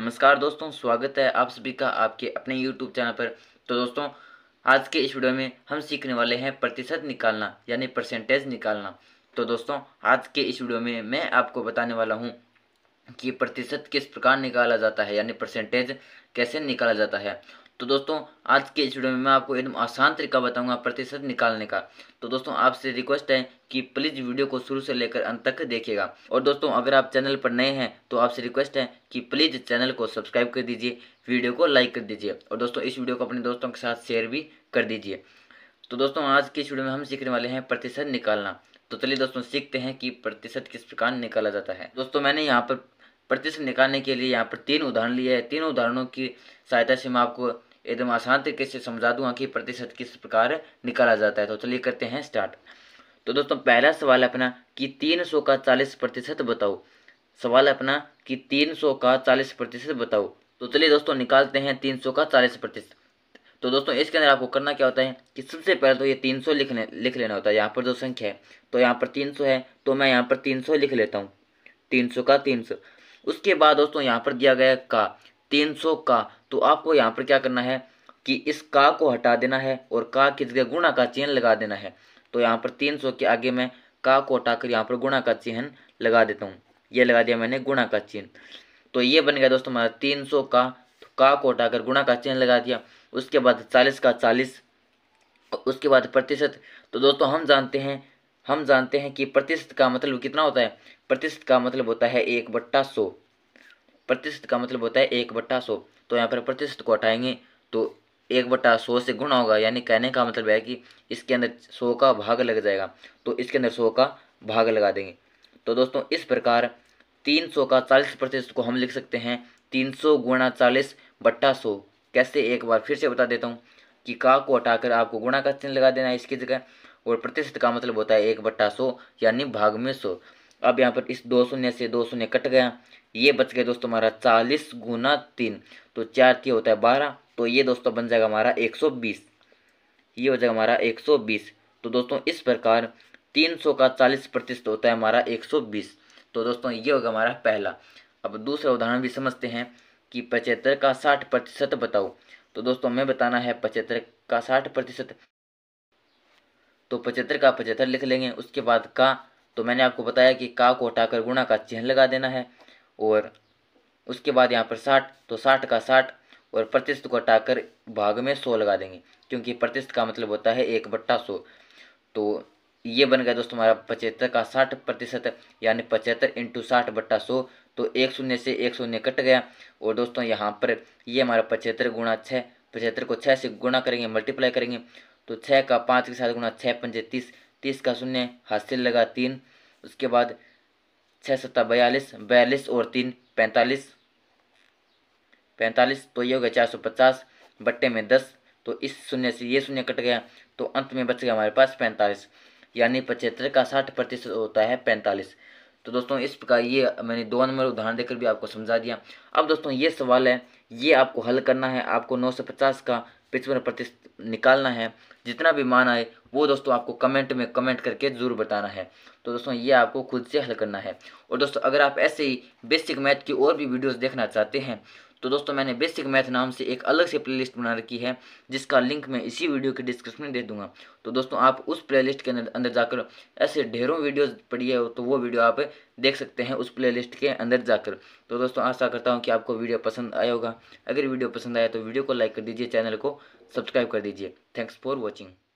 नमस्कार दोस्तों स्वागत है आप सभी का आपके अपने YouTube चैनल पर तो दोस्तों आज के इस वीडियो में हम सीखने वाले हैं प्रतिशत निकालना यानी परसेंटेज निकालना तो दोस्तों आज के इस वीडियो में मैं आपको बताने वाला हूँ कि प्रतिशत किस प्रकार निकाला जाता है यानी परसेंटेज कैसे निकाला जाता है तो दोस्तों आज के इस वीडियो में मैं आपको एकदम आसान तरीका बताऊंगा प्रतिशत निकालने का तो दोस्तों आपसे रिक्वेस्ट है कि प्लीज़ वीडियो को शुरू से लेकर अंत तक देखिएगा और दोस्तों अगर आप चैनल पर नए हैं तो आपसे रिक्वेस्ट है कि प्लीज़ चैनल को सब्सक्राइब कर दीजिए वीडियो को लाइक कर दीजिए और दोस्तों इस वीडियो को अपने दोस्तों के साथ शेयर भी कर दीजिए तो दोस्तों आज के इस वीडियो में हम सीखने वाले हैं प्रतिशत निकालना तो चलिए दोस्तों सीखते हैं कि प्रतिशत किस प्रकार निकाला जाता है दोस्तों मैंने यहाँ पर प्रतिशत निकालने के लिए यहाँ पर तीन उदाहरण लिए हैं तीन उदाहरणों की सहायता से मैं आपको एकदम आसान तरीके से समझा दूंगा कि प्रतिशत किस प्रकार निकाला जाता है तो चलिए करते हैं स्टार्ट तो दोस्तों पहला सवाल अपना कि तीन सौ का चालीस प्रतिशत बताओ सवाल अपना कि तीन सौ का चालीस प्रतिशत बताओ तो चलिए दोस्तों निकालते हैं तीन सौ का चालीस प्रतिशत तो दोस्तों इसके अंदर आपको करना क्या होता है कि सबसे पहले तो ये तीन सौ लिखने लिख लेना होता है यहाँ पर जो संख्या है तो यहाँ पर तीन सौ है तो मैं यहाँ पर तीन सौ लिख लेता हूँ तीन सौ का तीन सौ उसके बाद दोस्तों यहाँ पर दिया गया का तीन सौ का तो आपको यहाँ पर क्या करना है कि इस का को हटा देना है और का की जगह गुणा का चिन्ह लगा देना है तो यहाँ पर तीन सौ के आगे मैं का को हटाकर यहाँ पर गुणा का चिन्ह लगा देता हूँ ये लगा दिया मैंने गुणा का चिन्ह तो ये बन गया दोस्तों हमारा तीन सौ का तो का को हटाकर गुणा का चिन्ह लगा दिया उसके बाद चालीस का चालीस उसके बाद प्रतिशत तो दोस्तों हम जानते हैं हम जानते हैं कि प्रतिशत का मतलब कितना होता है प्रतिशत का मतलब होता है एक बट्टा सौ प्रतिशत का मतलब होता है एक बट्टा सौ तो यहाँ पर प्रतिशत को हटाएंगे तो एक बट्टा सौ से गुणा होगा यानी कहने का मतलब है कि इसके अंदर सौ का भाग लग जाएगा तो इसके अंदर सौ का भाग लगा देंगे तो दोस्तों इस प्रकार तीन सौ का चालीस प्रतिशत को हम लिख सकते हैं तीन सौ गुणा चालीस बट्टा सौ कैसे एक बार फिर से बता देता हूँ कि का को हटाकर आपको गुणा का चिन्ह लगा देना है इसकी जगह और प्रतिशत का मतलब होता है एक बट्टा सौ यानी भाग में सौ अब यहाँ पर इस दो शून्य से दो शून्य कट गया ये बच गया दोस्तों हमारा चालीस गुना तीन तो चार तीन होता है बारह तो ये दोस्तों बन जाएगा हमारा एक सौ बीस ये हो जाएगा हमारा एक सौ बीस तो दोस्तों इस प्रकार तीन सौ का चालीस प्रतिशत होता है हमारा एक सौ बीस तो दोस्तों ये होगा हमारा पहला अब दूसरा उदाहरण भी समझते हैं कि पचहत्तर का साठ प्रतिशत बताओ तो दोस्तों हमें बताना है पचहत्तर का साठ प्रतिशत तो पचहत्तर का पचहत्तर लिख लेंगे उसके बाद का तो मैंने आपको बताया कि का को हटाकर गुणा का चिन्ह लगा देना है और उसके बाद यहाँ पर साठ तो साठ का साठ और प्रतिशत को हटाकर भाग में सौ लगा देंगे क्योंकि प्रतिशत का मतलब होता है एक बट्टा सौ तो ये बन गया दोस्तों हमारा पचहत्तर का साठ प्रतिशत यानी पचहत्तर इंटू साठ बट्टा सौ तो एक शून्य से एक शून्य कट गया और दोस्तों यहाँ पर ये हमारा पचहत्तर गुणा छः पचहत्तर को छः से गुणा करेंगे मल्टीप्लाई करेंगे तो छः का पाँच के साथ गुणा छः पंजे तीस तीस का शून्य हासिल लगा तीन उसके बाद छः सत्ता बयालीस बयालीस और तीन पैंतालीस पैंतालीस तो ये हो गया चार सौ पचास बट्टे में दस तो इस शून्य से ये शून्य कट गया तो अंत में बच गया हमारे पास पैंतालीस यानी पचहत्तर का साठ प्रतिशत होता है पैंतालीस तो दोस्तों इस प्रकार ये मैंने दो नंबर उदाहरण देकर भी आपको समझा दिया अब दोस्तों ये सवाल है ये आपको हल करना है आपको नौ सौ पचास का पिछवन प्रतिशत निकालना है जितना भी मान आए वो दोस्तों आपको कमेंट में कमेंट करके ज़रूर बताना है तो दोस्तों ये आपको खुद से हल करना है और दोस्तों अगर आप ऐसे ही बेसिक मैथ की और भी वीडियोस देखना चाहते हैं तो दोस्तों मैंने बेसिक मैथ नाम से एक अलग से प्लेलिस्ट बना रखी है जिसका लिंक मैं इसी वीडियो के डिस्क्रिप्शन में दे दूंगा तो दोस्तों आप उस प्लेलिस्ट के अंदर जाकर ऐसे ढेरों वीडियोस पड़ी है तो वो वीडियो आप देख सकते हैं उस प्लेलिस्ट के अंदर जाकर तो दोस्तों आशा करता हूँ कि आपको वीडियो पसंद आया होगा अगर वीडियो पसंद आया तो वीडियो को लाइक कर दीजिए चैनल को सब्सक्राइब कर दीजिए थैंक्स फॉर वॉचिंग